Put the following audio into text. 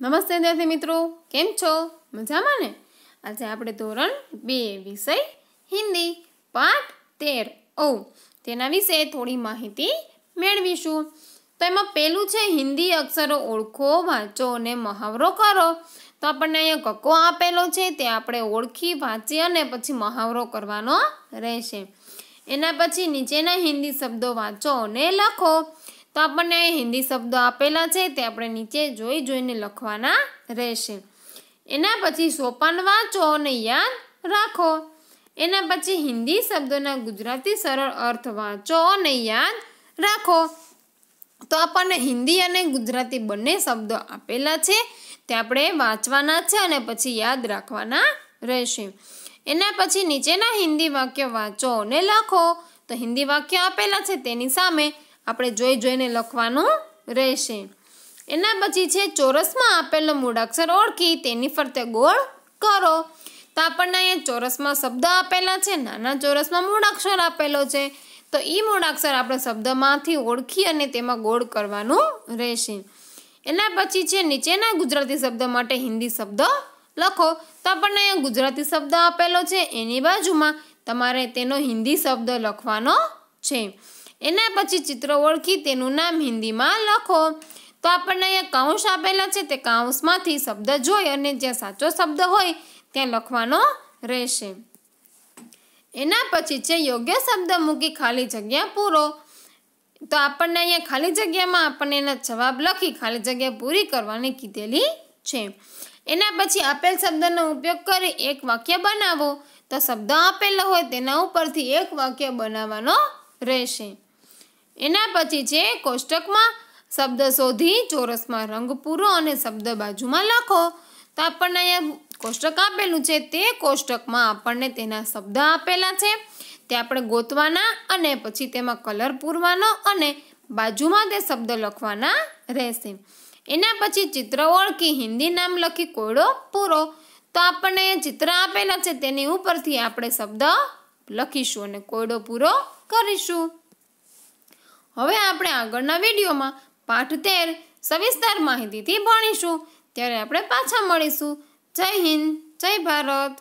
નમસ્તે વિદ્યાર્થી મિત્રો કેમ છો મજામાં ને આજે આપણે ધોરણ બે વિષય હિન્દી પાઠ તેર ઓ તેના વિશે થોડી માહિતી મેળવીશું તો એમાં પહેલું છે હિન્દી અક્ષરો ઓળખો વાંચો અને મહાવરો કરો તો આપણને અહીંયા કક્કો આપેલો છે તે આપણે ઓળખી વાંચી અને પછી મહાવરો કરવાનો રહેશે એના પછી નીચેના હિન્દી શબ્દો વાંચો અને લખો તો આપણને હિન્દી શબ્દો આપેલા છે તે આપણે નીચે જોઈ જોઈને લખવાના રહેશે એના પછી સોપાન વાંચો અને યાદ રાખો એના પછી હિન્દી શબ્દોના ગુજરાતી સરળ અર્થ વાંચો અને યાદ રાખો તો આપણને હિન્દી અને ગુજરાતી બંને શબ્દો આપેલા છે તે આપણે વાંચવાના છે અને પછી યાદ રાખવાના રહેશે એના પછી નીચેના હિન્દી વાક્ય વાંચો અને લખો તો હિન્દી વાક્ય આપેલા છે તેની સામે આપણે જોઈ જોઈને લખવાનું રહેશે એના પછી છે ચોરસમાં આપેલો મૂળાક્ષર ઓળખી તેની ફરતે ગોળ કરો તો આપણને અહીંયા ચોરસમાં શબ્દ આપેલા છે નાના ચોરસમાં મૂળાક્ષર આપેલો છે તો એ મૂળાક્ષર આપણે શબ્દમાંથી ઓળખી અને તેમાં ગોળ કરવાનું રહેશે એના પછી છે નીચેના ગુજરાતી શબ્દ માટે હિન્દી શબ્દ લખો તો આપણને અહીંયા ગુજરાતી શબ્દ આપેલો છે એની બાજુમાં તમારે તેનો હિન્દી શબ્દ લખવાનો છે એના પછી ચિત્ર ઓળખી તેનું નામ હિન્દીમાં લખો તો આપણને અહીંયા કાઉન્સ આપેલા છે તે કાઉન્સમાંથી શબ્દ જોઈ અને જ્યાં સાચો શબ્દ હોય ત્યાં લખવાનો રહેશે એના પછી છે યોગ્ય શબ્દ મૂકી ખાલી જગ્યા પૂરો તો આપણને અહીંયા ખાલી જગ્યામાં આપણને એના જવાબ લખી ખાલી જગ્યા પૂરી કરવાની કીધેલી છે એના પછી આપેલ શબ્દનો ઉપયોગ કરી એક વાક્ય બનાવો તો શબ્દ આપેલો હોય તેના ઉપરથી એક વાક્ય બનાવવાનો રહેશે એના પછી છે કોષ્ટકમાં શબ્દ શોધી ચોરસમાં રંગ પૂરો અને શબ્દ બાજુમાં લખો તો આપણને અહીંયા કોષ્ટક આપેલું છે તે કોષ્ટકમાં આપણને તેના શબ્દ આપેલા છે તે આપણે ગોતવાના અને પછી તેમાં કલર પૂરવાનો અને બાજુમાં તે શબ્દ લખવાના રહેશે એના પછી ચિત્ર ઓળખી હિન્દી નામ લખી કોયડો પૂરો તો આપણને ચિત્ર આપેલા છે તેની ઉપરથી આપણે શબ્દ લખીશું અને કોયડો પૂરો કરીશું હવે આપણે આગળના વિડીયોમાં પાઠ તેર સવિસ્તાર માહિતીથી ભણીશું ત્યારે આપણે પાછા મળીશું જય હિન્દ જય ભારત